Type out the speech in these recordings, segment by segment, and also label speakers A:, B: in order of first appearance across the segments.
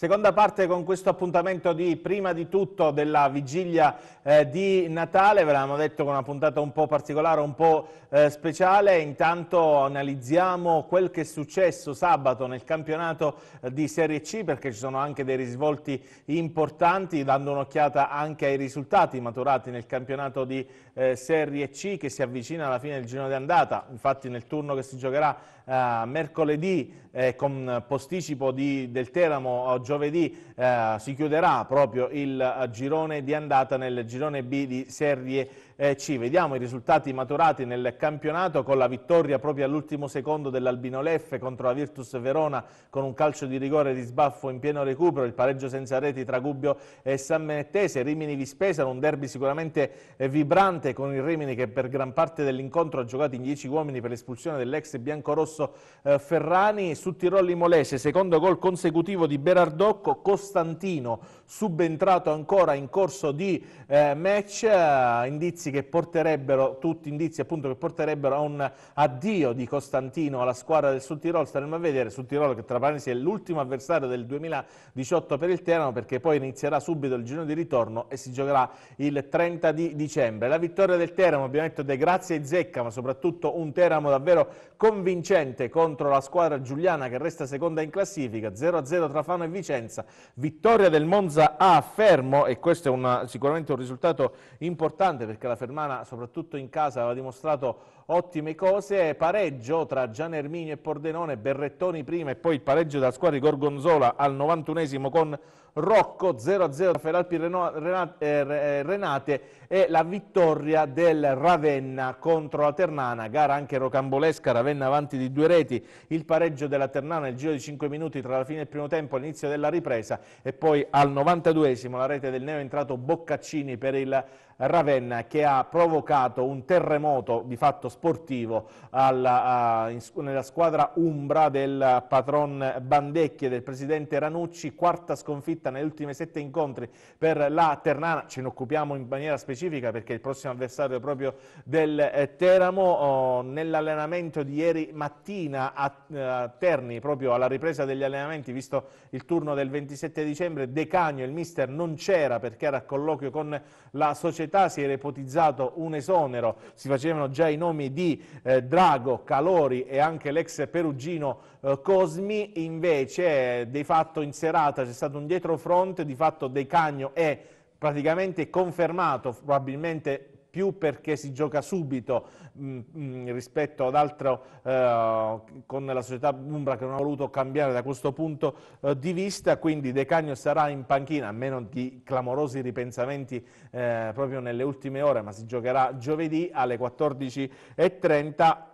A: Seconda parte con questo appuntamento di prima di tutto della vigilia eh, di Natale, ve l'avevamo detto con una puntata un po' particolare, un po' eh, speciale, intanto analizziamo quel che è successo sabato nel campionato eh, di Serie C perché ci sono anche dei risvolti importanti, dando un'occhiata anche ai risultati maturati nel campionato di eh, Serie C che si avvicina alla fine del giro di andata, infatti nel turno che si giocherà eh, mercoledì eh, con posticipo di, del Teramo giovedì eh, si chiuderà proprio il eh, girone di andata nel girone B di Serie C eh, C. Vediamo i risultati maturati nel campionato con la vittoria proprio all'ultimo secondo dell'Albino Leffe contro la Virtus Verona con un calcio di rigore di sbaffo in pieno recupero, il pareggio senza reti tra Gubbio e San Menettese, Rimini spesano, un derby sicuramente vibrante con il Rimini che per gran parte dell'incontro ha giocato in 10 uomini per l'espulsione dell'ex biancorosso eh, Ferrani, su Tirolli Molese, secondo gol consecutivo di Berardocco, Costantino subentrato ancora in corso di eh, match, eh, indizi indizi che porterebbero, tutti indizi appunto che porterebbero a un addio di Costantino alla squadra del Sud Tirol, staremo a vedere, Sud Tirol che tra parentesi è l'ultimo avversario del 2018 per il Teramo perché poi inizierà subito il giro di ritorno e si giocherà il 30 di dicembre. La vittoria del Teramo abbiamo detto Grazia e Zecca ma soprattutto un Teramo davvero convincente contro la squadra giuliana che resta seconda in classifica, 0-0 tra Fano e Vicenza, vittoria del Monza a Fermo e questo è una, sicuramente un risultato importante perché la Fermana soprattutto in casa aveva dimostrato ottime cose, pareggio tra Gian Erminio e Pordenone, Berrettoni prima e poi il pareggio della squadra di Gorgonzola al 91 con Rocco 0-0 per Alpi Renate e la vittoria del Ravenna contro la Ternana, gara anche rocambolesca, Ravenna avanti di due reti, il pareggio della Ternana nel giro di 5 minuti tra la fine del primo tempo e l'inizio della ripresa e poi al 92esimo la rete del neo entrato Boccaccini per il Ravenna che ha provocato un terremoto di fatto sportivo alla, a, in, nella squadra Umbra del patron Bandecchi e del presidente Ranucci, quarta sconfitta sconfitta nelle ultime sette incontri per la Ternana, ce ne occupiamo in maniera specifica perché il prossimo avversario è proprio del eh, Teramo, oh, nell'allenamento di ieri mattina eh, a, Terni, proprio alla ripresa degli allenamenti, visto il turno del 27 dicembre, De Cagno, il mister, non c'era perché era a colloquio con la società, si era ipotizzato un esonero, si facevano già i nomi di eh, Drago, Calori e anche l'ex perugino eh, Cosmi, invece di fatto in serata c'è stato un dietrofront, di fatto De Cagno è praticamente confermato, probabilmente più perché si gioca subito mh, mm, mh, mm, rispetto ad altro eh, con la società Umbra che non ha voluto cambiare da questo punto eh, di vista, quindi De Cagno sarà in panchina, a meno di clamorosi ripensamenti eh, proprio nelle ultime ore, ma si giocherà giovedì alle 14.30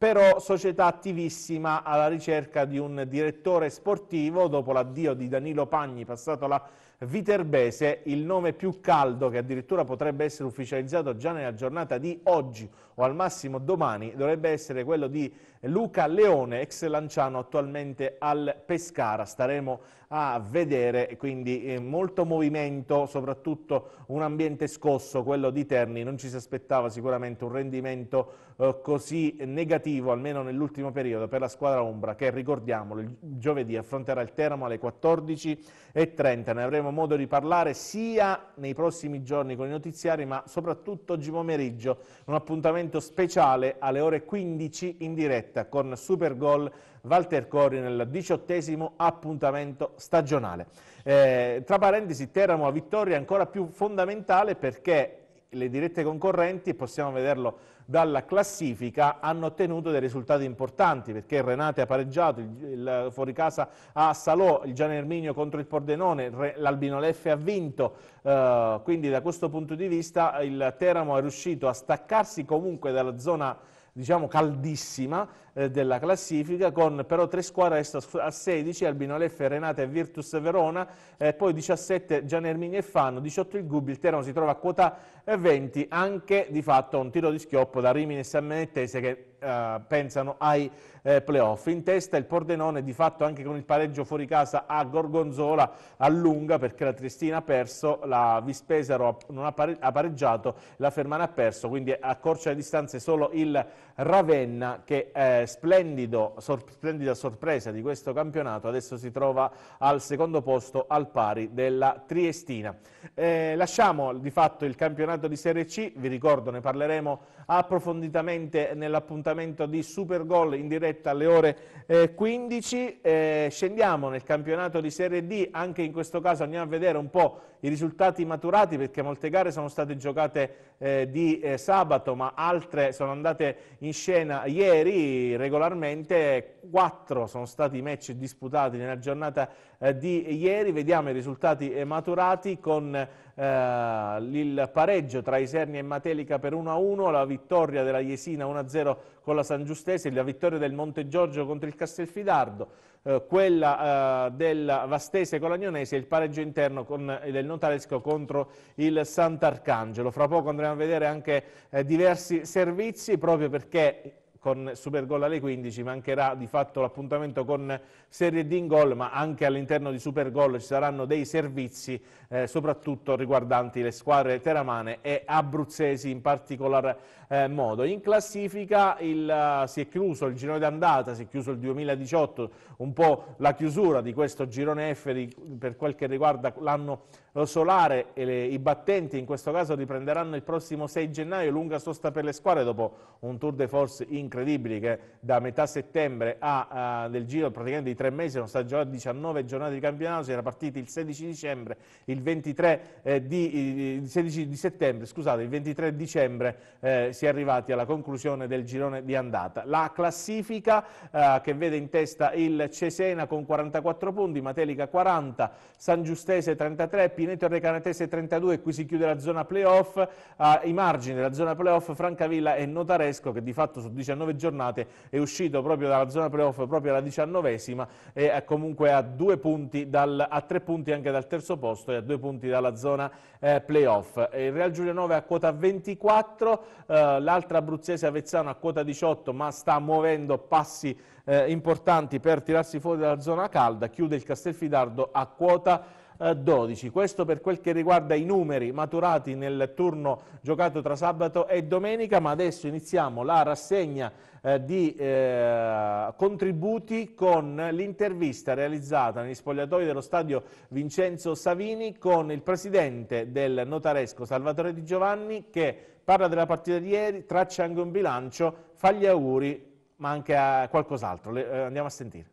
A: però società attivissima alla ricerca di un direttore sportivo, dopo l'addio di Danilo Pagni passato alla Viterbese, il nome più caldo che addirittura potrebbe essere ufficializzato già nella giornata di oggi, o al massimo domani dovrebbe essere quello di Luca Leone, ex lanciano attualmente al Pescara. Staremo a vedere, quindi eh, molto movimento, soprattutto un ambiente scosso, quello di Terni. Non ci si aspettava sicuramente un rendimento eh, così negativo, almeno nell'ultimo periodo, per la squadra Umbra, che ricordiamolo, giovedì affronterà il Teramo alle 14.30. Ne avremo modo di parlare sia nei prossimi giorni con i notiziari, ma soprattutto oggi pomeriggio, un appuntamento appuntamento speciale alle ore 15 in diretta con Supergol Walter Cori nel diciottesimo appuntamento stagionale. Eh, tra parentesi, Teramo a vittoria è ancora più fondamentale perché le dirette concorrenti, possiamo vederlo dalla classifica hanno ottenuto dei risultati importanti perché il Renate ha pareggiato, il, il casa a Salò, il Gian Erminio contro il Pordenone, l'Albino Leffe ha vinto, eh, quindi da questo punto di vista il Teramo è riuscito a staccarsi comunque dalla zona diciamo caldissima eh, della classifica, con però tre squadre adesso a 16, Albino Leffe, Renate e Virtus Verona, eh, poi 17 Gianermini e Fanno, 18 il Gubi, il Teramo si trova a quota 20, eh, anche di fatto un tiro di schioppo da Rimini e San Benettese che Uh, pensano ai eh, playoff. In testa il Pordenone di fatto anche con il pareggio fuori casa a Gorgonzola allunga perché la Tristina ha perso, la Vispesaro non ha, pare ha pareggiato, la Fermana ha perso, quindi accorcia le distanze solo il Ravenna che eh, splendido, sor splendida sorpresa di questo campionato, adesso si trova al secondo posto al pari della Triestina. Eh, lasciamo di fatto il campionato di Serie C, vi ricordo ne parleremo approfonditamente nell'appuntamento di Supergol in diretta alle ore eh, 15. Eh, scendiamo nel campionato di Serie D, anche in questo caso andiamo a vedere un po' i risultati maturati perché molte gare sono state giocate eh, di eh, sabato ma altre sono andate in scena ieri regolarmente, quattro sono stati i match disputati nella giornata eh, di ieri, vediamo i risultati eh, maturati con eh, il pareggio tra Isernia e Matelica per 1-1, la vittoria della Jesina 1-0 con la San Giustese, la vittoria del Monte Giorgio contro il Castelfidardo, eh, quella eh, del Vastese con l'Agnonese e il pareggio interno con, del Notaresco contro il Sant'Arcangelo. Fra poco andremo a vedere anche eh, diversi servizi proprio perché con Supergol alle 15 mancherà di fatto l'appuntamento con Serie D in gol, ma anche all'interno di Supergol ci saranno dei servizi, eh, soprattutto riguardanti le squadre teramane e abruzzesi in particolar eh, modo. In classifica il, eh, si è chiuso il girone d'andata, si è chiuso il 2018, un po' la chiusura di questo girone F per quel che riguarda l'anno solare e le, i battenti in questo caso riprenderanno il prossimo 6 gennaio, lunga sosta per le squadre dopo un tour de force incredibile che da metà settembre a, a del giro praticamente di tre mesi sono state giocate 19 giornate di campionato, si era partiti il 16 dicembre, il 23 eh, di, il 16 di settembre, scusate, il 23 dicembre eh, si è arrivati alla conclusione del girone di andata. La classifica eh, che vede in testa il Cesena con 44 punti, Matelica 40, San Giustese 33, Pineto Recanatese 32, qui si chiude la zona playoff, ai margini della zona playoff Francavilla e Notaresco che di fatto su 19 giornate è uscito proprio dalla zona playoff proprio alla diciannovesima e comunque a, due punti dal, a tre punti anche dal terzo posto e a due punti dalla zona eh, playoff. Il Real 9 a quota 24, eh, l'altra abruzzese Avezzano a quota 18 ma sta muovendo passi eh, importanti per tirarsi fuori dalla zona calda, chiude il Castelfidardo a quota 12. Eh, Questo per quel che riguarda i numeri maturati nel turno giocato tra sabato e domenica, ma adesso iniziamo la rassegna eh, di eh, contributi con l'intervista realizzata negli spogliatoi dello stadio Vincenzo Savini con il presidente del notaresco Salvatore Di Giovanni che parla della partita di ieri, traccia anche un bilancio, fa gli auguri ma anche a qualcos'altro. Eh, andiamo a sentire.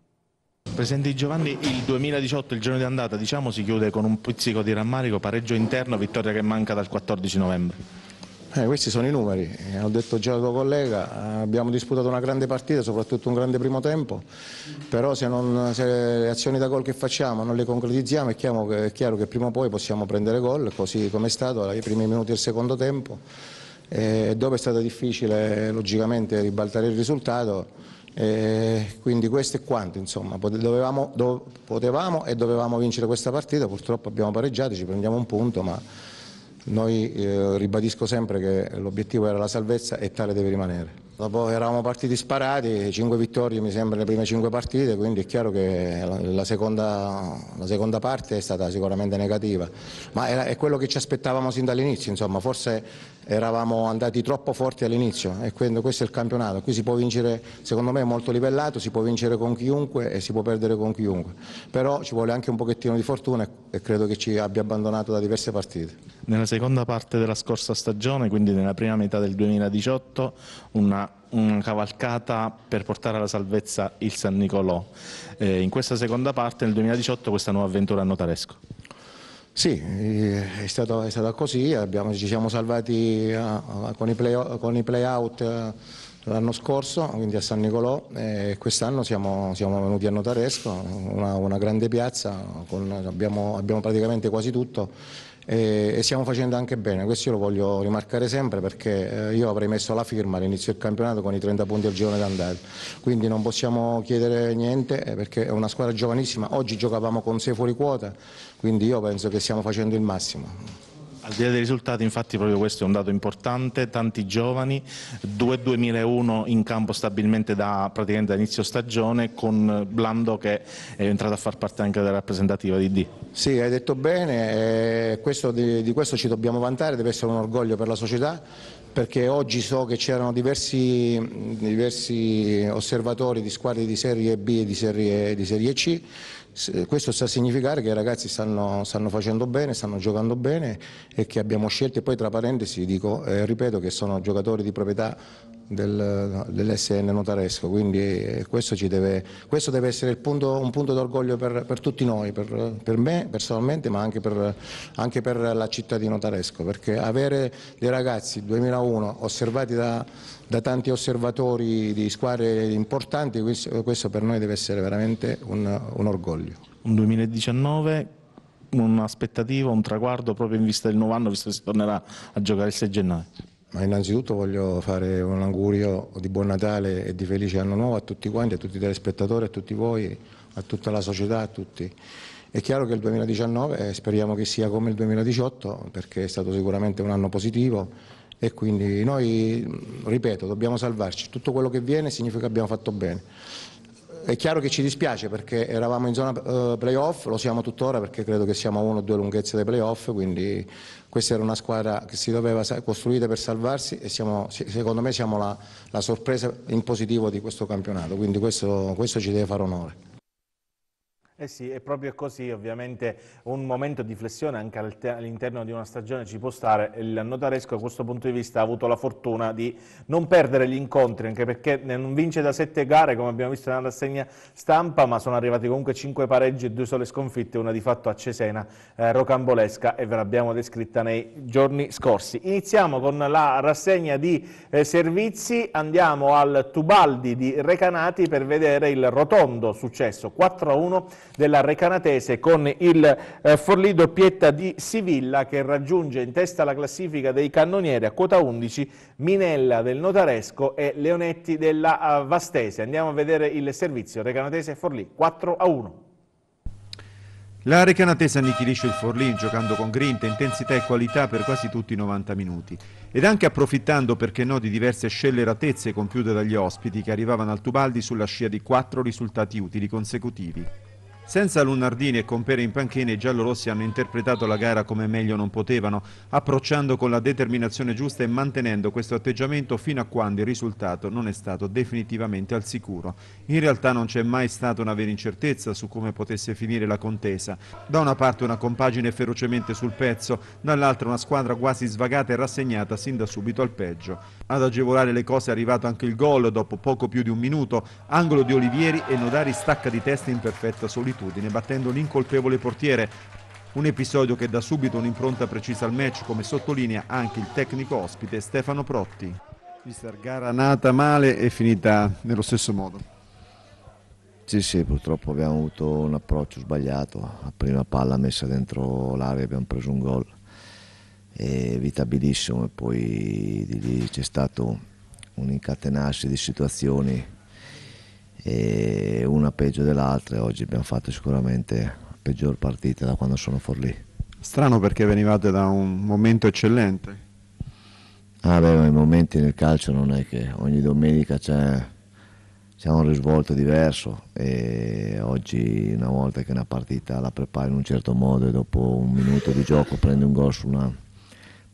A: Presidente Giovanni, il 2018, il giorno di andata, diciamo, si chiude con un pizzico di rammarico, pareggio interno, vittoria che
B: manca dal 14 novembre. Eh, questi sono i numeri, eh, ho detto già al tuo collega, eh, abbiamo disputato una grande partita, soprattutto un grande primo tempo, però se, non, se le azioni da gol che facciamo non le concretizziamo è chiaro, che, è chiaro che prima o poi possiamo prendere gol, così come è stato ai primi minuti del secondo tempo, eh, dove è stato difficile logicamente ribaltare il risultato eh, quindi questo è quanto, insomma, dovevamo, do, potevamo e dovevamo vincere questa partita, purtroppo abbiamo pareggiato, ci prendiamo un punto, ma noi eh, ribadisco sempre che l'obiettivo era la salvezza e tale deve rimanere. Dopo eravamo partiti sparati, 5 vittorie mi sembra le prime 5 partite, quindi è chiaro che la seconda, la seconda parte è stata sicuramente negativa, ma era, è quello che ci aspettavamo sin dall'inizio, insomma, forse eravamo andati troppo forti all'inizio e quindi questo è il campionato, qui si può vincere secondo me molto livellato, si può vincere con chiunque e si può perdere con chiunque, però ci vuole anche un pochettino di fortuna e credo che ci abbia abbandonato da diverse partite. Nella
A: seconda parte della scorsa stagione, quindi nella prima metà del 2018, una una cavalcata per portare alla salvezza il San Nicolò. Eh, in questa seconda parte, nel 2018, questa nuova avventura a Notaresco.
B: Sì, eh, è stato, è stato così, abbiamo, ci siamo salvati eh, con, i play, out i eh, l'anno scorso, quindi a San Nicolò, e quest'anno siamo, siamo, venuti a Notaresco, una, una grande piazza, con, abbiamo, abbiamo praticamente quasi tutto e, e, stiamo facendo anche bene, questo io lo voglio rimarcare sempre perché eh, io avrei messo la firma all'inizio del campionato con i 30 punti al girone d'andata, quindi non possiamo chiedere niente eh, perché è una squadra giovanissima, oggi giocavamo con 6 fuori quota, quindi io penso che stiamo facendo il massimo. Al di
A: là dei risultati, infatti, proprio questo è un dato importante, tanti giovani, 2-2001 in campo stabilmente da, praticamente da inizio stagione, con Blando che è entrato a far parte anche della rappresentativa di D.
B: Sì, hai detto bene, eh, questo di, di questo ci dobbiamo vantare, deve essere un orgoglio per la società, perché oggi so che c'erano diversi, diversi, osservatori di squadre di Serie B e di Serie, di serie C eh, questo sta a significare che i ragazzi stanno, stanno, facendo bene, stanno giocando bene e che abbiamo scelto, e poi tra parentesi dico, eh, ripeto che sono giocatori di proprietà del, dell'SN notaresco, quindi eh, questo deve, questo, deve, essere punto, un punto d'orgoglio per, per, tutti noi, per, per, me personalmente ma anche per, anche per, la città di Notaresco, perché avere dei ragazzi 2001 osservati da, da tanti osservatori di squadre importanti, questo, questo, per noi deve essere veramente un, un orgoglio. Un 2019 un'aspettativa, un traguardo proprio in vista del nuovo anno, visto
A: che si tornerà a giocare il 6 gennaio?
B: Ma innanzitutto voglio fare un augurio di buon Natale e di felice anno nuovo a tutti quanti, a tutti i telespettatori, a tutti voi, a tutta la società, a tutti. È chiaro che il 2019 eh, speriamo che sia come il 2018 perché è stato sicuramente un anno positivo e quindi noi, ripeto, dobbiamo salvarci. Tutto quello che viene significa che abbiamo fatto bene. È chiaro che ci dispiace perché eravamo in zona eh, playoff, lo siamo tuttora perché credo che siamo a uno o due lunghezze dei playoff, quindi questa era una squadra che si doveva costruire per salvarsi e siamo, secondo me siamo la, la, sorpresa in positivo di questo campionato, quindi questo, questo ci deve fare onore.
A: Eh sì, è proprio così, ovviamente un momento di flessione anche all'interno di una stagione ci può stare, il Notaresco da questo punto di vista ha avuto la fortuna di non perdere gli incontri, anche perché non vince da sette gare come abbiamo visto nella rassegna stampa, ma sono arrivati comunque cinque pareggi e due sole sconfitte, una di fatto a Cesena, eh, rocambolesca e ve l'abbiamo descritta nei giorni scorsi. Iniziamo con la rassegna di eh, servizi, andiamo al Tubaldi di Recanati per vedere il rotondo successo 4-1 della Recanatese con il eh, Forlì doppietta di Sivilla che raggiunge in testa la classifica dei cannonieri a quota 11 Minella del Notaresco e Leonetti della uh, Vastese. Andiamo a vedere il servizio Recanatese Forlì 4 a 1.
C: La Recanatese annichilisce il Forlì giocando con grinta, intensità e qualità per quasi tutti i 90 minuti ed anche approfittando, perché no, di diverse scelleratezze compiute dagli ospiti che arrivavano al Tubaldi sulla scia di quattro risultati utili consecutivi. Senza Lunardini e Compere in panchina i giallorossi hanno interpretato la gara come meglio non potevano, approcciando con la determinazione giusta e mantenendo questo atteggiamento fino a quando il risultato non è stato definitivamente al sicuro. In realtà non c'è mai stata una vera incertezza su come potesse finire la contesa. Da una parte una compagine ferocemente sul pezzo, dall'altra una squadra quasi svagata e rassegnata sin da subito al peggio. Ad agevolare le cose è arrivato anche il gol dopo poco più di un minuto, angolo di Olivieri e Nodari stacca di testa in perfetta solitudine, battendo l'incolpevole portiere. Un episodio che dà subito un'impronta precisa al match, come sottolinea anche il tecnico ospite Stefano Protti. Mister, gara nata male e finita nello stesso modo.
B: Sì, sì, purtroppo abbiamo avuto un approccio sbagliato. La prima palla messa dentro l'area abbiamo preso un gol e vita bellissima e poi di lì c'è stato un incatenarsi di situazioni e una peggio dell'altra e oggi abbiamo fatto sicuramente la peggior partita da quando sono Forlì.
C: Strano perché venivate da un momento eccellente.
B: Ah beh, i momenti nel calcio non è che ogni domenica c'è, c'è un risvolto diverso e oggi una volta che una partita la prepari in un certo modo e dopo un minuto di gioco prende un gol su una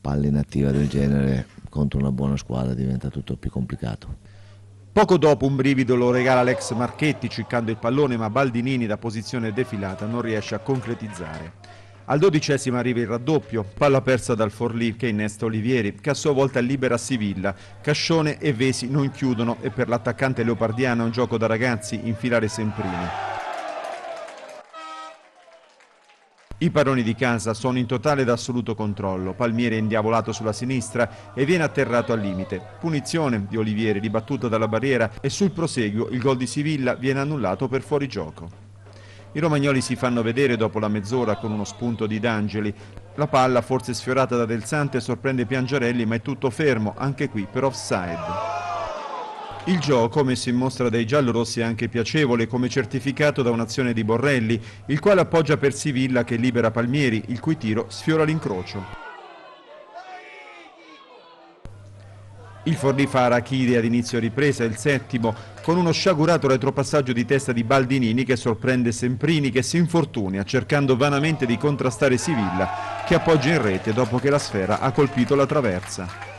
B: palla inattiva del genere contro una buona squadra diventa tutto più complicato.
C: Poco dopo un brivido lo regala Alex Marchetti ciccando il pallone ma Baldinini da posizione defilata non riesce a concretizzare. Al dodicesimo arriva il raddoppio, palla persa dal Forlì che innesta Olivieri, che a sua volta libera Sivilla. Cascione e Vesi non chiudono e per l'attaccante leopardiano è un gioco da ragazzi infilare Semprini. I padroni di Kansas sono in totale ed assoluto controllo. Palmieri è indiavolato sulla sinistra e viene atterrato al limite. Punizione di Olivieri ribattuta dalla barriera e sul proseguo il gol di Sivilla viene annullato per fuorigioco. I romagnoli si fanno vedere dopo la mezz'ora con uno spunto di D'Angeli. La palla, forse sfiorata da Del Sante, sorprende Piangiarelli ma è tutto fermo, anche qui per offside. Il gioco, messo in mostra dai giallorossi, è anche piacevole, come certificato da un'azione di Borrelli, il quale appoggia per Sivilla che libera Palmieri, il cui tiro sfiora l'incrocio. Il Forlì fa Arachide ad inizio ripresa, il settimo, con uno sciagurato retropassaggio di testa di Baldinini che sorprende Semprini che si infortunia cercando vanamente di contrastare Sivilla che appoggia in rete dopo che la sfera ha colpito la traversa.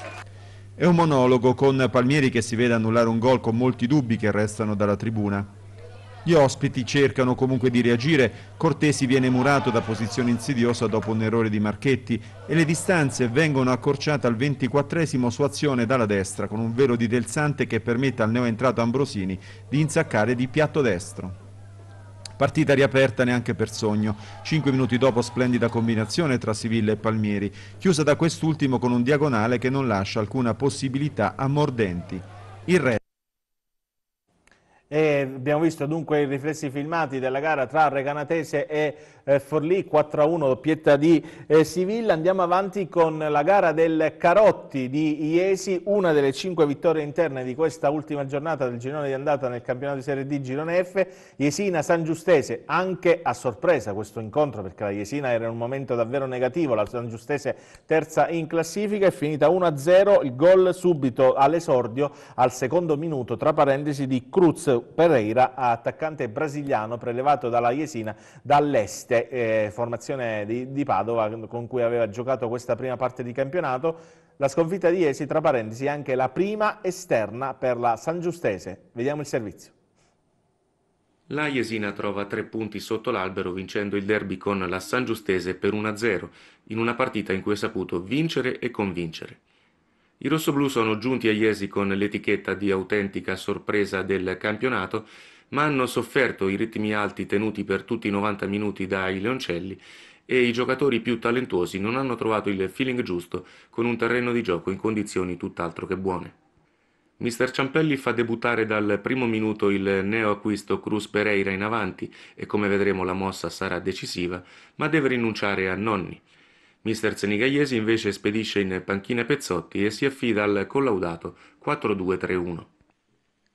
C: È un monologo con Palmieri che si vede annullare un gol con molti dubbi che restano dalla tribuna. Gli ospiti cercano comunque di reagire, Cortesi viene murato da posizione insidiosa dopo un errore di Marchetti e le distanze vengono accorciate al 24 su azione dalla destra con un velo di Delzante che permette al neoentrato Ambrosini di insaccare di piatto destro. Partita riaperta neanche per sogno. Cinque minuti dopo splendida combinazione tra Siviglia e Palmieri, chiusa da quest'ultimo con un diagonale che non lascia alcuna possibilità a Mordenti. Il re...
A: e abbiamo visto dunque i riflessi filmati della gara tra Recanatese e eh, Forlì 4-1 doppietta di eh, Sivilla. Andiamo avanti con la gara del Carotti di Iesi, una delle cinque vittorie interne di questa ultima giornata del girone di andata nel campionato di Serie D Girone F. Iesina San Giustese, anche a sorpresa questo incontro perché la Iesina era in un momento davvero negativo, la San Giustese terza in classifica è finita 1-0, il gol subito all'esordio al secondo minuto tra parentesi di Cruz Pereira, attaccante brasiliano prelevato dalla Iesina dall'est che è eh, formazione di, di Padova con cui aveva giocato questa prima parte di campionato. La sconfitta di Esi, tra parentesi, è anche la prima esterna per la San Giustese. Vediamo il servizio.
D: La Jesina trova tre punti sotto l'albero vincendo il derby con la San Giustese per 1-0, in una partita in cui ha saputo vincere e convincere. I rossoblù sono giunti a Iesi con l'etichetta di autentica sorpresa del campionato ma hanno sofferto i ritmi alti tenuti per tutti i 90 minuti dai Leoncelli e i giocatori più talentuosi non hanno trovato il feeling giusto con un terreno di gioco in condizioni tutt'altro che buone. Mister Ciampelli fa debuttare dal primo minuto il neoacquisto Cruz Pereira in avanti e come vedremo la mossa sarà decisiva, ma deve rinunciare a Nonni. Mister Zenigaiesi invece spedisce in panchina Pezzotti e si affida al collaudato 4-2-3-1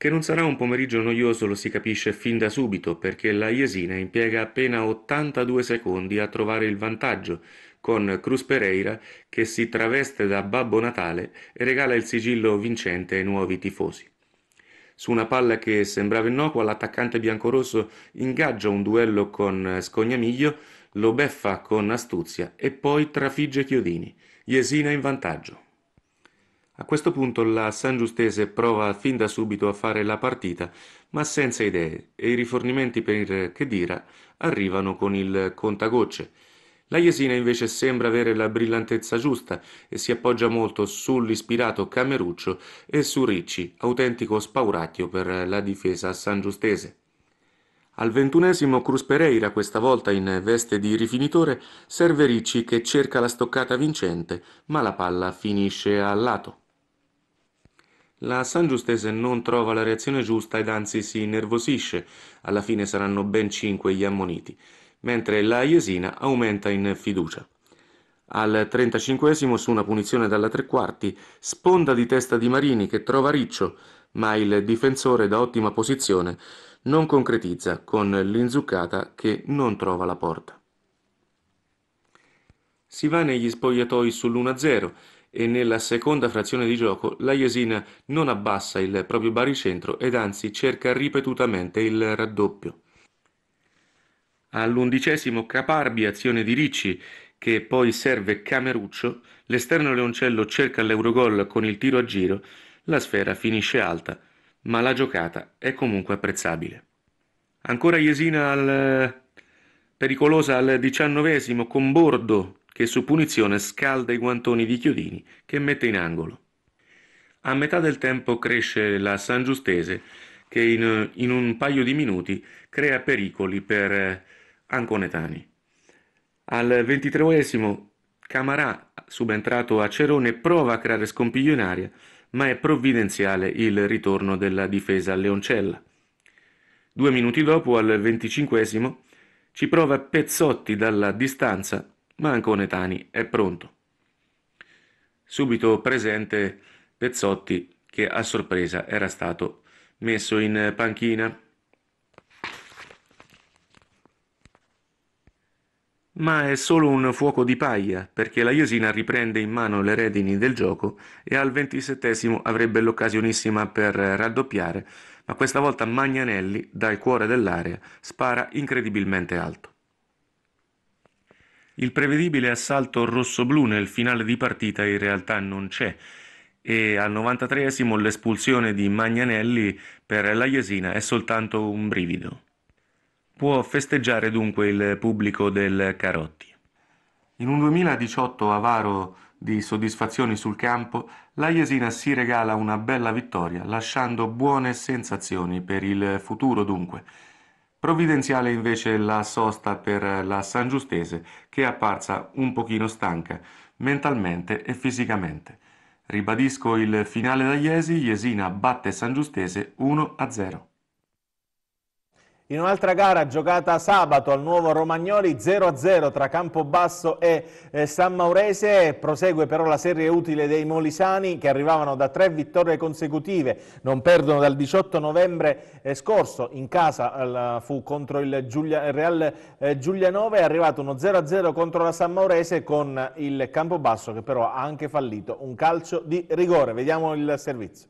D: che non sarà un pomeriggio noioso lo si capisce fin da subito perché la Jesina impiega appena 82 secondi a trovare il vantaggio con Cruz Pereira che si traveste da Babbo Natale e regala il sigillo vincente ai nuovi tifosi. Su una palla che sembrava innocua, l'attaccante biancorosso ingaggia un duello con Scognamiglio, lo beffa con astuzia e poi trafigge Chiodini. Jesina in vantaggio. A questo punto la San Giustese prova fin da subito a fare la partita, ma senza idee, e i rifornimenti per Chedira arrivano con il contagocce. La Yesina invece sembra avere la brillantezza giusta e si appoggia molto sull'ispirato Cameruccio e su Ricci, autentico spauracchio per la difesa San Giustese. Al ventunesimo Cruz Pereira, questa volta in veste di rifinitore, serve Ricci che cerca la stoccata vincente, ma la palla finisce a lato. La San Giustese non trova la reazione giusta ed anzi si innervosisce, alla fine saranno ben 5 gli ammoniti, mentre la Iesina aumenta in fiducia. Al 35 su una punizione dalla tre quarti, sponda di testa di Marini che trova Riccio, ma il difensore da ottima posizione non concretizza con l'inzuccata che non trova la porta. Si va negli spogliatoi sull'1-0 e nella seconda frazione di gioco la Yesina non abbassa il proprio baricentro ed anzi cerca ripetutamente il raddoppio. All'undicesimo Caparbi, azione di Ricci, che poi serve Cameruccio, l'esterno Leoncello cerca l'Eurogol con il tiro a giro, la sfera finisce alta, ma la giocata è comunque apprezzabile. Ancora Yesina al... Eh, pericolosa al diciannovesimo con Bordo che su punizione scalda i guantoni di Chiodini che mette in angolo. A metà del tempo cresce la San Giustese che in, in un paio di minuti crea pericoli per eh, Anconetani. Al ventitreesimo Camarà, subentrato a Cerone, prova a creare scompiglio in aria, ma è provvidenziale il ritorno della difesa a Leoncella. Due minuti dopo, al venticinquesimo, ci prova Pezzotti dalla distanza Manco Netani è pronto. Subito presente Pezzotti che a sorpresa era stato messo in panchina. Ma è solo un fuoco di paglia, perché la Iosina riprende in mano le redini del gioco e al ventisettesimo avrebbe l'occasionissima per raddoppiare, ma questa volta Magnanelli, dal cuore dell'area, spara incredibilmente alto. Il prevedibile assalto rossoblù nel finale di partita in realtà non c'è e al 93esimo l'espulsione di Magnanelli per la Jesina è soltanto un brivido. Può festeggiare dunque il pubblico del Carotti. In un 2018 avaro di soddisfazioni sul campo, la Jesina si regala una bella vittoria, lasciando buone sensazioni per il futuro dunque. Provvidenziale invece la sosta per la San Giustese, che è apparsa un pochino stanca, mentalmente e fisicamente. Ribadisco il finale da Iesi, Iesina batte San Giustese 1-0.
A: In un'altra gara giocata sabato al Nuovo Romagnoli 0-0 tra Campobasso e eh, San Maurese prosegue però la serie utile dei Molisani che arrivavano da tre vittorie consecutive, non perdono dal 18 novembre eh, scorso in casa fu contro il Real eh, Giulianove è arrivato uno 0-0 contro la San Maurese con il Campobasso che però ha anche
E: fallito un calcio di rigore, vediamo il servizio.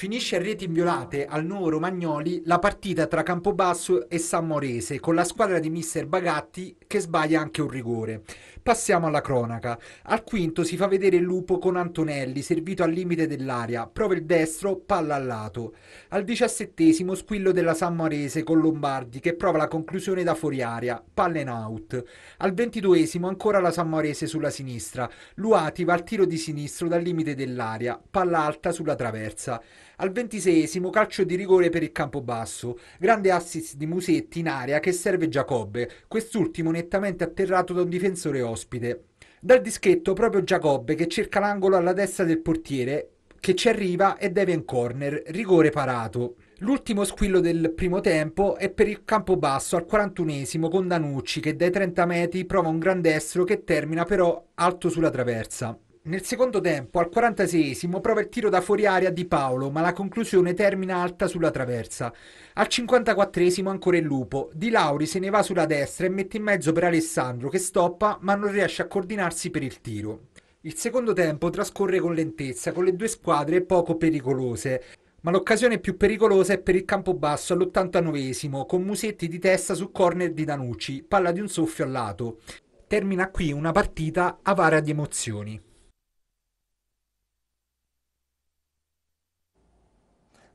E: Finisce a reti inviolate al nuovo Romagnoli la partita tra Campobasso e San Morese con la squadra di mister Bagatti che sbaglia anche un rigore. Passiamo alla cronaca. Al quinto si fa vedere il lupo con Antonelli servito al limite dell'area, prova il destro, palla al lato. Al diciassettesimo squillo della San Morese con Lombardi che prova la conclusione da fuori area, palla in out. Al ventiduesimo ancora la San Morese sulla sinistra, Luati va al tiro di sinistro dal limite dell'area, palla alta sulla traversa. Al ventiseiesimo calcio di rigore per il Campobasso, grande assist di Musetti in area che serve Giacobbe, quest'ultimo nettamente atterrato da un difensore ospite. Dal dischetto proprio Giacobbe che cerca l'angolo alla destra del portiere che ci arriva e deve in corner, rigore parato. L'ultimo squillo del primo tempo è per il Campobasso al 41esimo con Danucci che dai 30 metri prova un gran destro che termina però alto sulla traversa. Nel secondo tempo, al 46esimo, prova il tiro da fuori aria di Paolo, ma la conclusione termina alta sulla traversa. Al 54esimo ancora il lupo. Di Lauri se ne va sulla destra e mette in mezzo per Alessandro, che stoppa ma non riesce a coordinarsi per il tiro. Il secondo tempo trascorre con lentezza, con le due squadre poco pericolose. Ma l'occasione più pericolosa è per il campo basso all'89esimo, con Musetti di testa su corner di Danucci, palla di un soffio al lato. Termina qui una partita avara di emozioni.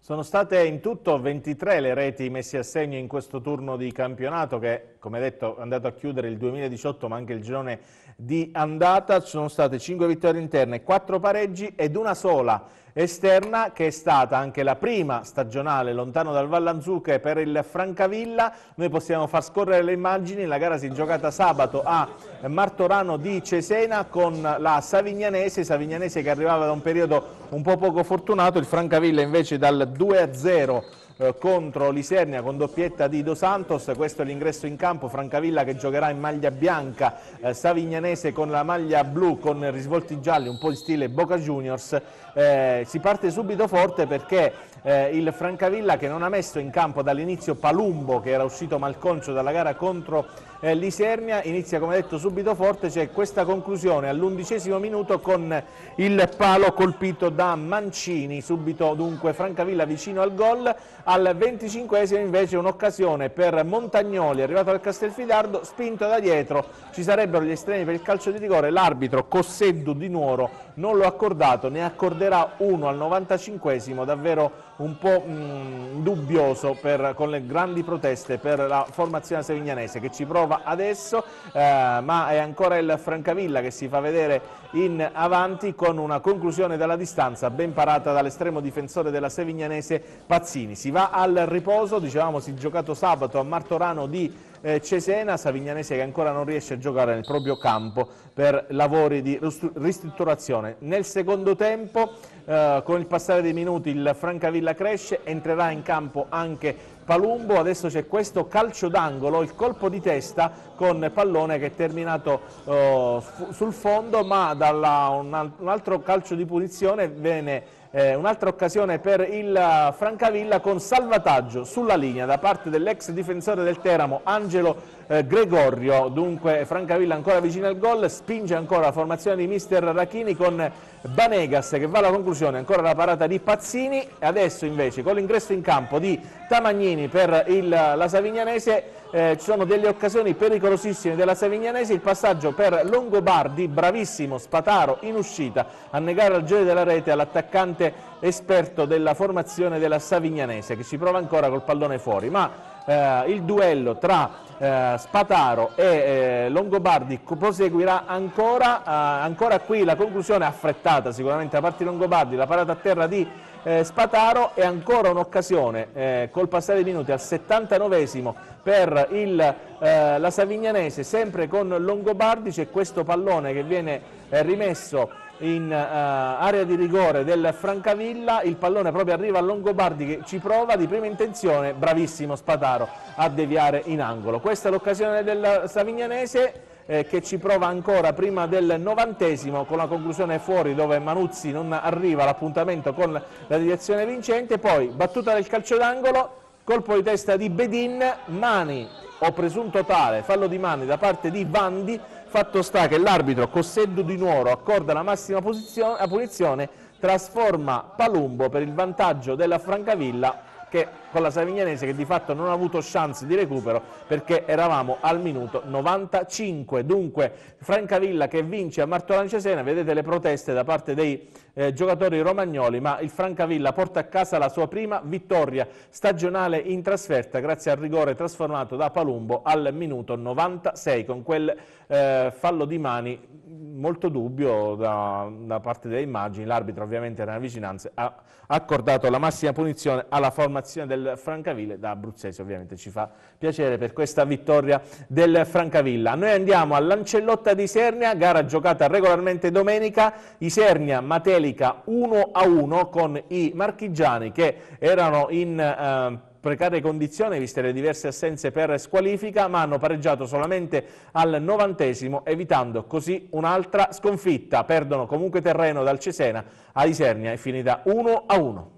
E: Sono state
A: in tutto 23 le reti messe a segno in questo turno di campionato che, come detto, è andato a chiudere il 2018 ma anche il girone di andata. Ci sono state 5 vittorie interne, 4 pareggi ed una sola esterna che è stata anche la prima stagionale lontano dal Vallanzuca per il Francavilla. Noi possiamo far scorrere le immagini, la gara si è giocata sabato a Martorano di Cesena con la Savignanese, Savignanese che arrivava da un periodo un po' poco fortunato, il Francavilla invece dal 2-0 eh, contro l'Isernia con doppietta di Dos Santos, questo è l'ingresso in campo, Francavilla che giocherà in maglia bianca, eh, Savignanese con la maglia blu con risvolti gialli, un po' di stile Boca Juniors, eh, si parte subito forte perché eh, il Francavilla che non ha messo in campo dall'inizio Palumbo che era uscito malconcio dalla gara contro eh, l'Isernia, inizia come detto subito forte, c'è questa conclusione all'undicesimo minuto con il palo colpito da Mancini, subito dunque Francavilla vicino al gol, al venticinquesimo invece un'occasione per Montagnoli arrivato al Castelfidardo, spinto da dietro, ci sarebbero gli estremi per il calcio di rigore, l'arbitro Cosseddu di Nuoro non lo ha accordato, ne accorderà uno al novantacinquesimo davvero un po' mh, mm, dubbioso per, con le grandi proteste per la formazione sevignanese che ci prova adesso, eh, ma è ancora il Francavilla che si fa vedere in avanti con una conclusione dalla distanza ben parata dall'estremo difensore della sevignanese Pazzini. Si va al riposo, dicevamo si è giocato sabato a Martorano di eh, Cesena, Savignanese che ancora non riesce a giocare nel proprio campo per lavori di ristrutturazione. Nel secondo tempo eh, con il passare dei minuti il Francavilla cresce, entrerà in campo anche Palumbo, adesso c'è questo calcio d'angolo, il colpo di testa con pallone che è terminato eh, sul fondo ma da un altro calcio di punizione viene eh, un'altra occasione per il Francavilla con salvataggio sulla linea da parte dell'ex difensore del Teramo Angelo eh, Gregorio, dunque Francavilla ancora vicino al gol, spinge ancora la formazione di mister Rachini con Banegas che va alla conclusione, ancora la parata di Pazzini, e adesso invece con l'ingresso in campo di Tamagnini per il, la Savignanese eh, ci sono delle occasioni pericolosissime della Savignanese, il passaggio per Longobardi, bravissimo Spataro in uscita a negare al gioco della rete all'attaccante esperto della formazione della Savignanese che ci prova ancora col pallone fuori, ma eh, il duello tra eh, Spataro e eh, Longobardi proseguirà ancora, eh, ancora qui la conclusione affrettata sicuramente da parte di Longobardi, la parata a terra di eh, Spataro e ancora un'occasione eh, col passare dei minuti al 79esimo per il, eh, la Savignanese sempre con Longobardi c'è questo pallone che viene eh, rimesso in uh, area di rigore del Francavilla, il pallone proprio arriva a Longobardi che ci prova di prima intenzione, bravissimo Spataro a deviare in angolo. Questa è l'occasione del Savignanese eh, che ci prova ancora prima del novantesimo con la conclusione fuori dove Manuzzi non arriva all'appuntamento con la direzione vincente, poi battuta del calcio d'angolo, colpo di testa di Bedin, Mani o presunto tale, fallo di Mani da parte di Vandi, Fatto sta che l'arbitro, cosseddo di Nuoro, accorda la massima posizione, la punizione, trasforma Palumbo per il vantaggio della Francavilla che, con la Savignanese che di fatto non ha avuto chance di recupero perché eravamo al minuto 95. Dunque Francavilla che vince a Martolan Cesena, vedete le proteste da parte dei eh, giocatori romagnoli, ma il Francavilla porta a casa la sua prima vittoria stagionale in trasferta grazie al rigore trasformato da Palumbo al minuto 96 con quel eh, fallo di mani molto dubbio da, da parte delle immagini, l'arbitro ovviamente era in vicinanza, ha accordato la massima punizione alla formazione del Francavilla, da Abruzzese ovviamente ci fa piacere per questa vittoria del Francavilla. Noi andiamo all'Ancellotta di Isernia, gara giocata regolarmente domenica, Isernia, Mateli Angelica 1 a 1 con i marchigiani che erano in eh, precarie condizioni viste le diverse assenze per squalifica ma hanno pareggiato solamente al novantesimo evitando così un'altra sconfitta. Perdono comunque terreno
F: dal Cesena a Isernia e finita 1 a 1.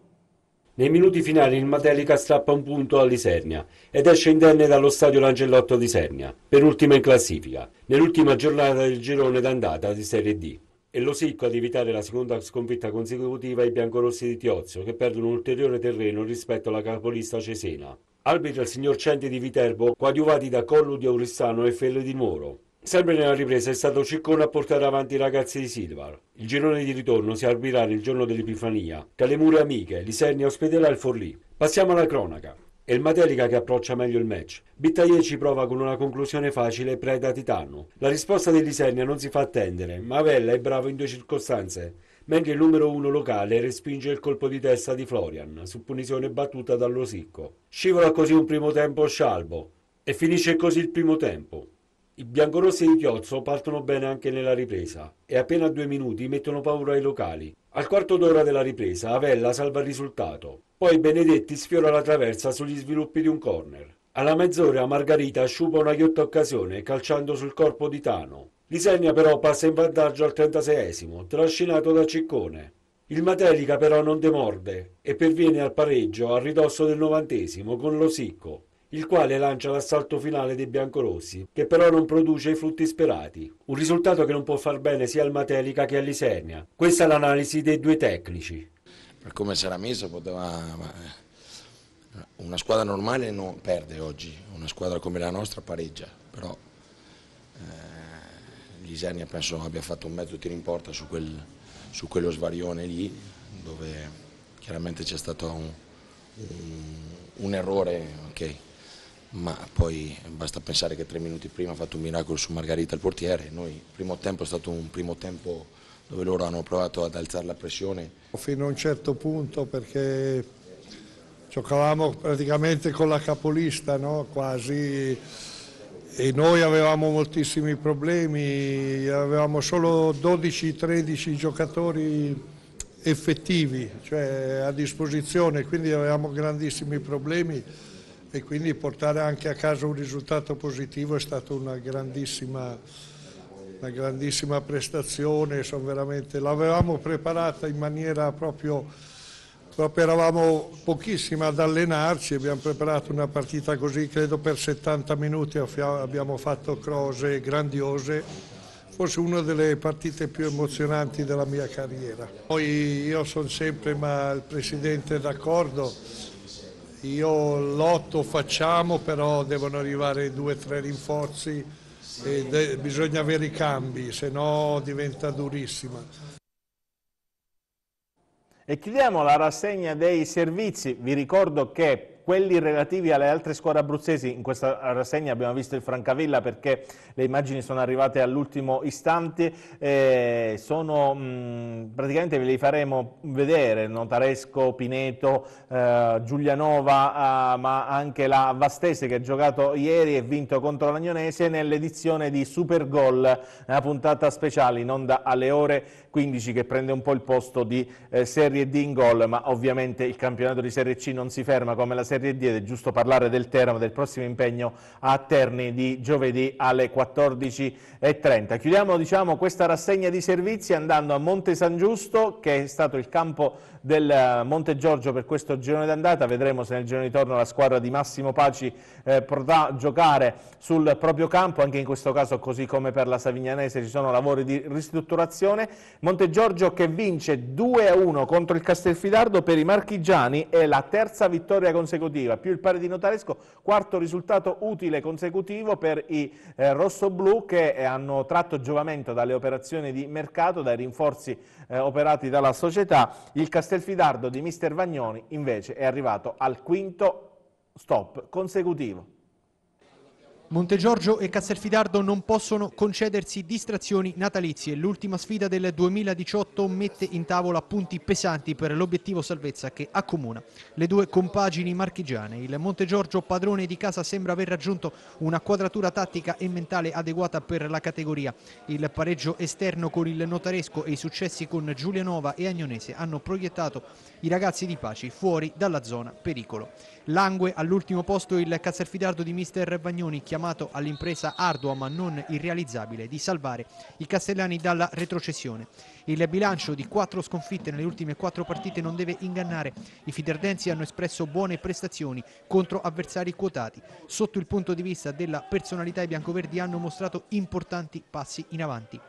F: Nei minuti finali il Matelica strappa un punto all'Isernia ed esce indenne dallo stadio L'Angellotto di Sernia, penultima in classifica, nell'ultima giornata del girone d'andata di Serie D e lo Losicco ad evitare la seconda sconfitta consecutiva ai biancorossi di Tiozio, che perdono ulteriore terreno rispetto alla capolista Cesena. Arbitra il signor Centi di Viterbo, coadiuvati da Collu di Auristano e Felle di Moro. Sempre nella ripresa è stato Ciccone a portare avanti i ragazzi di Silvar. Il girone di ritorno si arbirà nel giorno dell'Epifania, Calemure amiche, Lisernia ospederà il Forlì. Passiamo alla cronaca. È il Materica che approccia meglio il match. Bittaglie ci prova con una conclusione facile preda Titano. La risposta dell'Isernia non si fa attendere, ma Vella è bravo in due circostanze, mentre il numero uno locale respinge il colpo di testa di Florian, su punizione battuta dallo Sicco. Scivola così un primo tempo scialbo e finisce così il primo tempo. I biancorossi di Chiozzo partono bene anche nella ripresa e appena due minuti mettono paura ai locali. Al quarto d'ora della ripresa Avella salva il risultato. Poi Benedetti sfiora la traversa sugli sviluppi di un corner. Alla mezz'ora Margarita sciupa una ghiotta occasione calciando sul corpo di Tano. Lisegna però passa in vantaggio al 36esimo, trascinato da Ciccone. Il Matelica però non demorde e perviene al pareggio a ridosso del novantesimo con Losicco, il quale lancia l'assalto finale dei biancorossi, che però non produce i frutti sperati. Un risultato che non può far bene sia al Matelica che a all'Isernia. Questa è l'analisi dei due tecnici per come si era messo poteva... Eh, una squadra normale non perde oggi, una squadra come la nostra pareggia, però eh, Lisania penso abbia fatto un mezzo tiro in porta su, quel, su quello svarione lì, dove chiaramente c'è stato un, un, un errore, ok, ma poi basta pensare che tre minuti prima ha fatto un miracolo su Margarita il portiere, noi primo tempo è stato un primo tempo dove loro hanno provato ad alzare la pressione.
G: Fino a un certo punto perché giocavamo praticamente con la capolista, no? quasi, e noi avevamo moltissimi problemi, avevamo solo 12-13 giocatori effettivi, cioè a disposizione, quindi avevamo grandissimi problemi e quindi portare anche a casa un risultato positivo è stata una grandissima una grandissima prestazione, l'avevamo preparata in maniera proprio, proprio, eravamo pochissimi ad allenarci, abbiamo preparato una partita così, credo per 70 minuti abbiamo fatto cose grandiose, forse una delle partite più emozionanti della mia carriera. Poi io sono sempre, ma il Presidente è d'accordo, io lotto facciamo, però devono arrivare due o tre rinforzi e bisogna avere i cambi, se no diventa durissima.
A: E chiudiamo la rassegna dei servizi. Vi ricordo che quelli relativi alle altre squadre abruzzesi, in questa rassegna abbiamo visto il Francavilla perché le immagini sono arrivate all'ultimo istante, eh, sono, mh, mm, praticamente ve li faremo vedere, Notaresco, Pineto, eh, Giulianova, eh, ma anche la Vastese che ha giocato ieri e vinto contro l'Agnonese nell'edizione di Super Gol, una puntata speciale in onda alle ore 15 che prende un po' il posto di eh, Serie D in gol, ma ovviamente il campionato di Serie C non si ferma come la Serie Serie D ed è giusto parlare del Teramo del prossimo impegno a Terni di giovedì alle 14.30. Chiudiamo diciamo, questa rassegna di servizi andando a Monte San Giusto che è stato il campo del eh, Monte Giorgio per questo girone d'andata, vedremo se nel girone di torno la squadra di Massimo Paci eh, potrà giocare sul proprio campo, anche in questo caso così come per la Savignanese ci sono lavori di ristrutturazione. Monte Giorgio che vince 2-1 contro il Castelfidardo per i marchigiani è la terza vittoria consecutiva consecutiva, più il pari di Notaresco, quarto risultato utile consecutivo per i eh, rossoblù che eh, hanno tratto giovamento dalle operazioni di mercato, dai rinforzi eh, operati dalla società. Il Castelfidardo di mister Vagnoni invece è arrivato al quinto stop consecutivo.
H: Montegiorgio e Castelfidardo non possono concedersi distrazioni natalizie. L'ultima sfida del 2018 mette in tavola punti pesanti per l'obiettivo salvezza che accomuna le due compagini marchigiane. Il Montegiorgio padrone di casa sembra aver raggiunto una quadratura tattica e mentale adeguata per la categoria. Il pareggio esterno con il Notaresco e i successi con Giulianova e Agnonese hanno proiettato i ragazzi di Paci fuori dalla zona pericolo. Langue all'ultimo posto il Cazzelfidardo di mister Vagnoni chiamato all'impresa ardua ma non irrealizzabile di salvare i castellani dalla retrocessione. Il bilancio di quattro sconfitte nelle ultime quattro partite non deve ingannare. I fiderdensi hanno espresso buone prestazioni contro avversari quotati. Sotto il punto di vista della personalità i biancoverdi hanno mostrato importanti passi in avanti.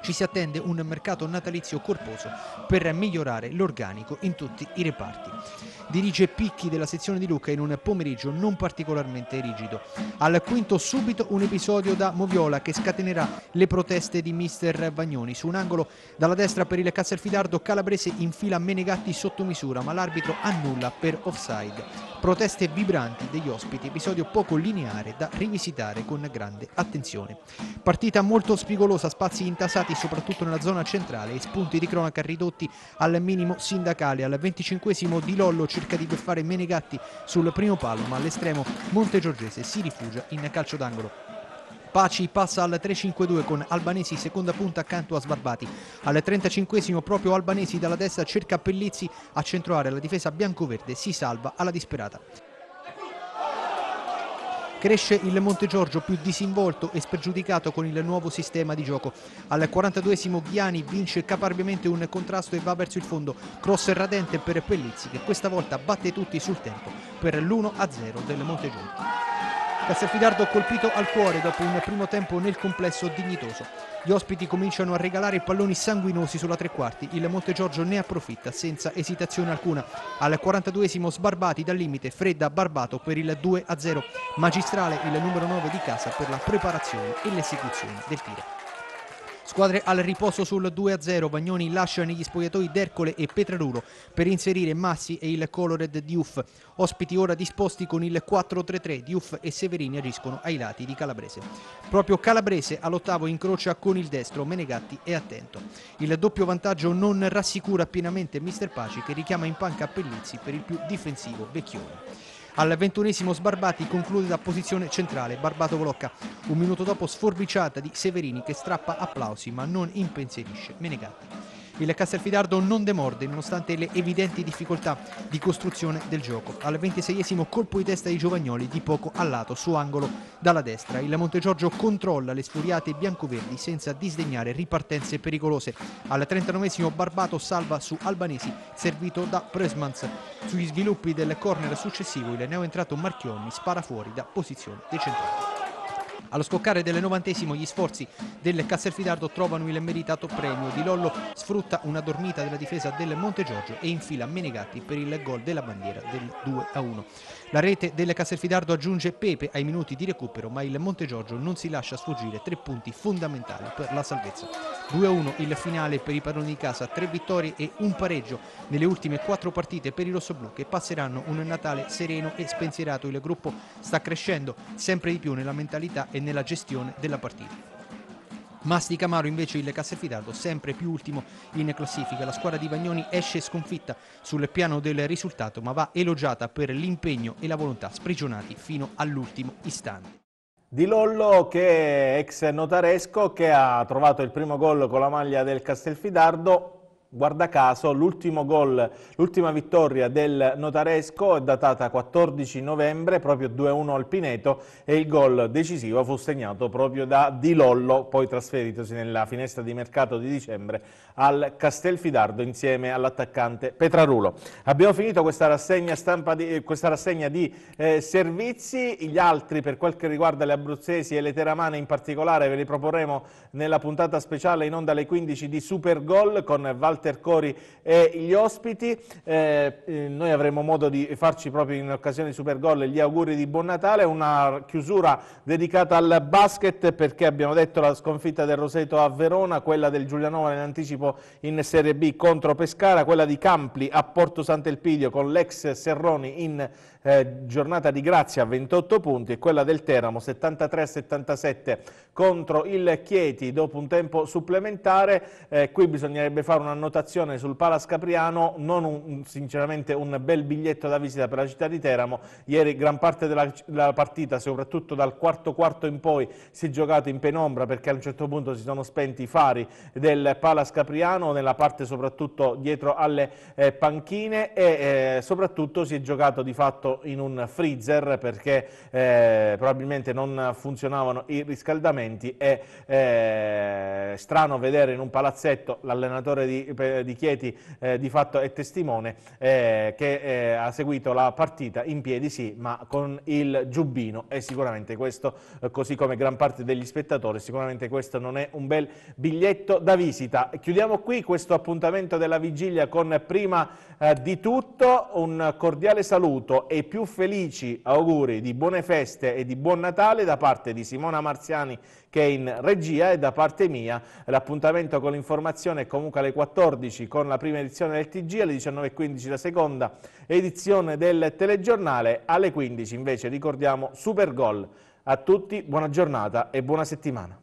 H: Ci si attende un mercato natalizio corposo per migliorare l'organico in tutti i reparti dirige picchi della sezione di Lucca in un pomeriggio non particolarmente rigido. Al quinto subito un episodio da Moviola che scatenerà le proteste di mister Bagnoni. Su un angolo dalla destra per il Castelfidardo Calabrese infila Menegatti sotto misura ma l'arbitro annulla per offside. Proteste vibranti degli ospiti, episodio poco lineare da rivisitare con grande attenzione. Partita molto spigolosa, spazi intasati soprattutto nella zona centrale e spunti di cronaca ridotti al minimo sindacale. Al venticinquesimo di Lollo cerca di beffare Menegatti sul primo palo, ma all'estremo Monte Giorgese si rifugia in calcio d'angolo. Paci passa al 3-5-2 con Albanesi seconda punta accanto a Sbarbati. Al 35 esimo proprio Albanesi dalla destra cerca Pellizzi a centroare la difesa biancoverde si salva alla disperata. Cresce il Monte Giorgio più disinvolto e spregiudicato con il nuovo sistema di gioco. Al 42esimo Ghiani vince caparbiamente un contrasto e va verso il fondo. Cross radente per Pellizzi che questa volta batte tutti sul tempo per l'1-0 del Monte Giorgio. Castelfidardo colpito al cuore dopo un primo tempo nel complesso dignitoso. Gli ospiti cominciano a regalare palloni sanguinosi sulla tre quarti, il Monte Giorgio ne approfitta senza esitazione alcuna. Al 42esimo sbarbati dal limite, Fredda Barbato per il 2-0, magistrale il numero 9 di casa per la preparazione e l'esecuzione del tiro. Squadre al riposo sul 2-0, Bagnoni lascia negli spogliatoi D'Ercole e Petraruro per inserire Massi e il colored Diuff. Ospiti ora disposti con il 4-3-3, Diuff e Severini agiscono ai lati di Calabrese. Proprio Calabrese all'ottavo incrocia con il destro, Menegatti è attento. Il doppio vantaggio non rassicura pienamente Mister Paci che richiama in panca Pellizzi per il più difensivo Vecchione. Al ventunesimo Sbarbati conclude da posizione centrale, Barbato blocca. Un minuto dopo sforbiciata di Severini che strappa applausi ma non impensierisce Menegatti. Il Castelfidardo non demorde nonostante le evidenti difficoltà di costruzione del gioco. Al 26esimo colpo di testa di Giovagnoli di poco a lato su angolo dalla destra. Il Montegiorgio controlla le sfuriate biancoverdi senza disdegnare ripartenze pericolose. Al 39esimo Barbato salva su Albanesi servito da Presmans. Sugli sviluppi del corner successivo il neo entrato Marchionni spara fuori da posizione decentrata. Allo scoccare del novantesimo gli sforzi del Castelfidardo trovano il meritato premio. Di Lollo sfrutta una dormita della difesa del Monte Giorgio e infila Menegatti per il gol della bandiera del 2 a 1. La rete del Castelfidardo aggiunge Pepe ai minuti di recupero, ma il Monte Giorgio non si lascia sfuggire tre punti fondamentali per la salvezza. 2-1 il finale per i padroni di casa, tre vittorie e un pareggio nelle ultime quattro partite per i rossoblù che passeranno un Natale sereno e spensierato. Il gruppo sta crescendo sempre di più nella mentalità e nella gestione della partita. Masti Camaro invece il Castelfidardo sempre più ultimo in classifica. La squadra di Bagnoni esce sconfitta sul piano del risultato ma va elogiata per l'impegno e la volontà sprigionati fino all'ultimo istante.
A: Di Lollo che è ex notaresco che ha trovato il primo gol con la maglia del Castelfidardo Guarda caso, l'ultimo gol, l'ultima vittoria del Notaresco è datata 14 novembre, proprio 2-1 al Pineto e il gol decisivo fu segnato proprio da Di Lollo, poi trasferitosi nella finestra di mercato di dicembre al Castelfidardo insieme all'attaccante Petrarulo. Abbiamo finito questa rassegna, di, eh, questa rassegna di eh, servizi, gli altri per quel che riguarda le abruzzesi e le teramane in particolare ve li proporremo nella puntata speciale in onda alle 15 di Supergol con Val Walter Cori e gli ospiti. Eh, eh, noi avremo modo di farci proprio in occasione di Supergol gli auguri di buon Natale, una chiusura dedicata al basket perché abbiamo detto la sconfitta del Roseto a Verona, quella del Giulianova in anticipo in Serie B contro Pescara, quella di Campli a Porto Sant'Elpidio con l'ex Serroni in Serie eh, giornata di grazia a 28 punti e quella del Teramo 73-77 contro il Chieti dopo un tempo supplementare. Eh, qui bisognerebbe fare un'annotazione sul Palas Capriano, non un, sinceramente un bel biglietto da visita per la città di Teramo. Ieri gran parte della, della partita, soprattutto dal quarto quarto in poi, si è giocato in penombra perché a un certo punto si sono spenti i fari del Palas Capriano, nella parte soprattutto dietro alle eh, panchine e eh, soprattutto si è giocato di fatto stato in un freezer perché eh, probabilmente non funzionavano i riscaldamenti e eh, strano vedere in un palazzetto l'allenatore di, di, Chieti eh, di fatto è testimone eh, che eh, ha seguito la partita in piedi sì ma con il giubbino e sicuramente questo eh, così come gran parte degli spettatori sicuramente questo non è un bel biglietto da visita. Chiudiamo qui questo appuntamento della vigilia con prima di tutto un cordiale saluto e e più felici auguri di buone feste e di buon Natale da parte di Simona Marziani che è in regia e da parte mia l'appuntamento con l'informazione è comunque alle 14 con la prima edizione del TG, alle 19.15 la seconda edizione del telegiornale, alle 15 invece ricordiamo Supergol. A tutti buona giornata e buona settimana.